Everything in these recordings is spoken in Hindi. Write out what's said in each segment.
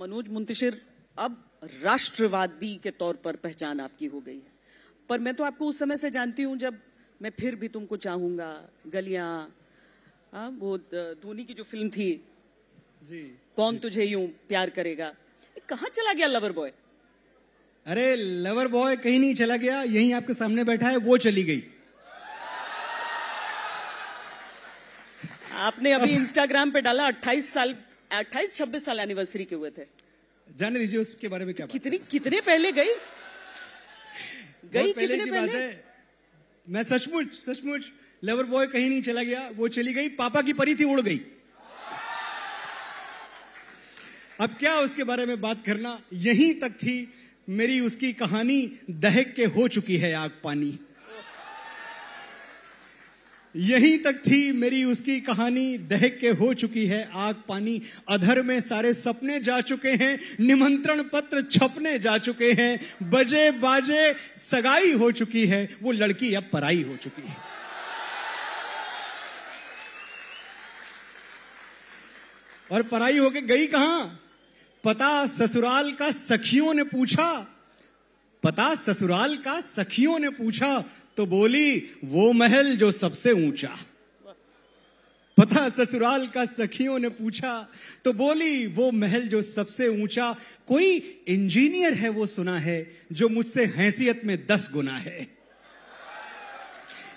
मनोज मुंतशिर अब राष्ट्रवादी के तौर पर पहचान आपकी हो गई है पर मैं तो आपको उस समय से जानती हूं जब मैं फिर भी तुमको चाहूंगा गलियां हाँ, वो धोनी की जो फिल्म थी जी कौन जी. तुझे यूं प्यार करेगा कहा चला गया लवर बॉय अरे लवर बॉय कहीं नहीं चला गया यहीं आपके सामने बैठा है वो चली गई आपने अभी इंस्टाग्राम पे डाला 28 साल अट्ठाईस छब्बीस साल एनिवर्सरी के हुए थे जाने दीजिए उसके बारे में क्या कितनी कितने पहले गई गई पहले कितने की पहले? बात है मैं सचमुच सचमुच लेवर बॉय कहीं नहीं चला गया वो चली गई पापा की परी थी उड़ गई अब क्या उसके बारे में बात करना यहीं तक थी मेरी उसकी कहानी दहक के हो चुकी है आग पानी यहीं तक थी मेरी उसकी कहानी दहक के हो चुकी है आग पानी अधर में सारे सपने जा चुके हैं निमंत्रण पत्र छपने जा चुके हैं बजे बाजे सगाई हो चुकी है वो लड़की अब पराई हो चुकी है और पराई होके गई कहां पता ससुराल का सखियों ने पूछा पता ससुराल का सखियों ने पूछा तो बोली वो महल जो सबसे ऊंचा पता ससुराल का सखियों ने पूछा तो बोली वो महल जो सबसे ऊंचा कोई इंजीनियर है वो सुना है जो मुझसे हैसियत में दस गुना है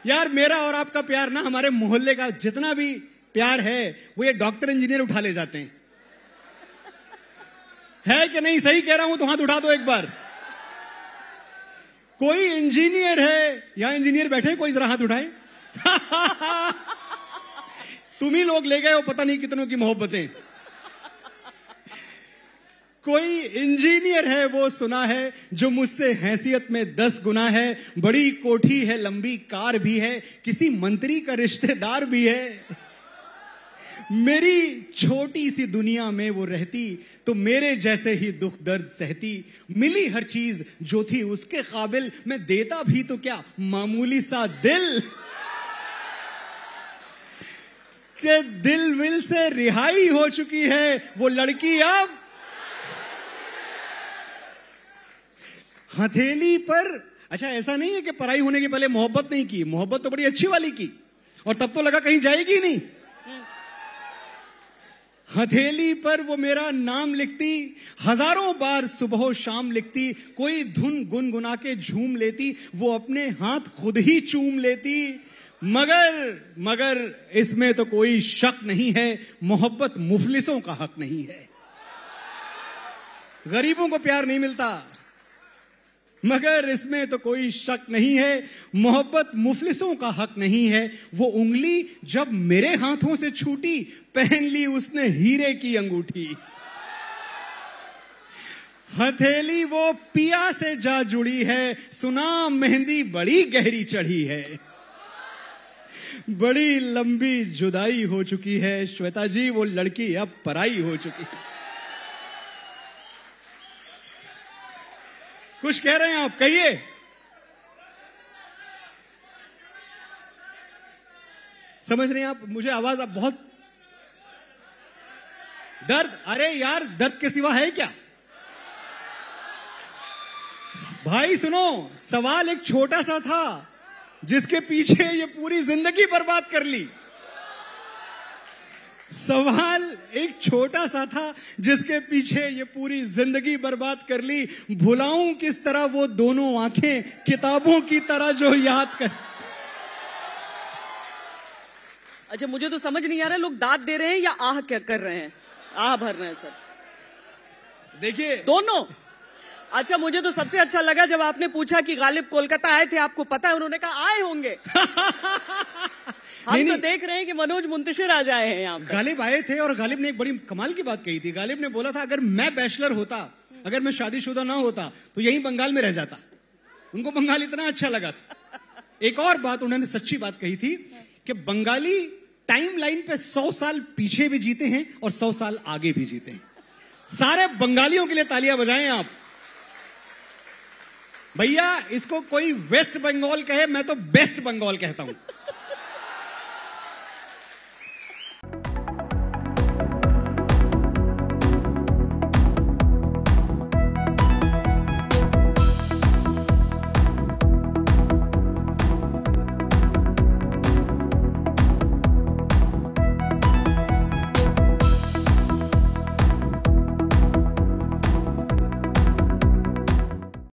यार मेरा और आपका प्यार ना हमारे मोहल्ले का जितना भी प्यार है वो ये डॉक्टर इंजीनियर उठा ले जाते हैं है कि नहीं सही कह रहा हूं तो हाथ उठा दो एक बार कोई इंजीनियर है यहां इंजीनियर बैठे कोई जरा हाथ उठाए तुम ही लोग ले गए हो पता नहीं कितनों की मोहब्बतें कोई इंजीनियर है वो सुना है जो मुझसे हैसियत में दस गुना है बड़ी कोठी है लंबी कार भी है किसी मंत्री का रिश्तेदार भी है मेरी छोटी सी दुनिया में वो रहती तो मेरे जैसे ही दुख दर्द सहती मिली हर चीज जो थी उसके काबिल मैं देता भी तो क्या मामूली सा दिल के दिल विल से रिहाई हो चुकी है वो लड़की अब हथेली पर अच्छा ऐसा नहीं है कि पढ़ाई होने के पहले मोहब्बत नहीं की मोहब्बत तो बड़ी अच्छी वाली की और तब तो लगा कहीं जाएगी नहीं हथेली पर वो मेरा नाम लिखती हजारों बार सुबह शाम लिखती कोई धुन गुनगुना के झूम लेती वो अपने हाथ खुद ही चूम लेती मगर मगर इसमें तो कोई शक नहीं है मोहब्बत मुफलिसों का हक नहीं है गरीबों को प्यार नहीं मिलता मगर इसमें तो कोई शक नहीं है मोहब्बत मुफलिसों का हक नहीं है वो उंगली जब मेरे हाथों से छूटी पहन ली उसने हीरे की अंगूठी हथेली वो पिया से जा जुड़ी है सुना मेहंदी बड़ी गहरी चढ़ी है बड़ी लंबी जुदाई हो चुकी है श्वेता जी वो लड़की अब पराई हो चुकी है कुछ कह रहे हैं आप कहिए समझ रहे हैं आप मुझे आवाज आप बहुत दर्द अरे यार दर्द के सिवा है क्या भाई सुनो सवाल एक छोटा सा था जिसके पीछे ये पूरी जिंदगी बर्बाद कर ली सवाल एक छोटा सा था जिसके पीछे ये पूरी जिंदगी बर्बाद कर ली भुलाऊं किस तरह वो दोनों आंखें किताबों की तरह जो याद कर अच्छा मुझे तो समझ नहीं आ रहा लोग दाद दे रहे हैं या आह क्या कर रहे हैं आह भर रहे हैं सर देखिए दोनों अच्छा मुझे तो सबसे अच्छा लगा जब आपने पूछा कि गालिब कोलकाता आए थे आपको पता है उन्होंने कहा आए होंगे हम तो देख रहे हैं कि मनोज मुंतशिर आ जाए हैं यहाँ गालिब आए थे और गालिब ने एक बड़ी कमाल की बात कही थी गालिब ने बोला था अगर मैं बैचलर होता अगर मैं शादीशुदा ना होता तो यही बंगाल में रह जाता उनको बंगाल इतना अच्छा लगा था एक और बात उन्होंने सच्ची बात कही थी कि बंगाली टाइम लाइन पे सौ साल पीछे भी जीते हैं और सौ साल आगे भी जीते हैं सारे बंगालियों के लिए तालियां बजाएं आप भैया इसको कोई वेस्ट बंगाल कहे मैं तो बेस्ट बंगाल कहता हूं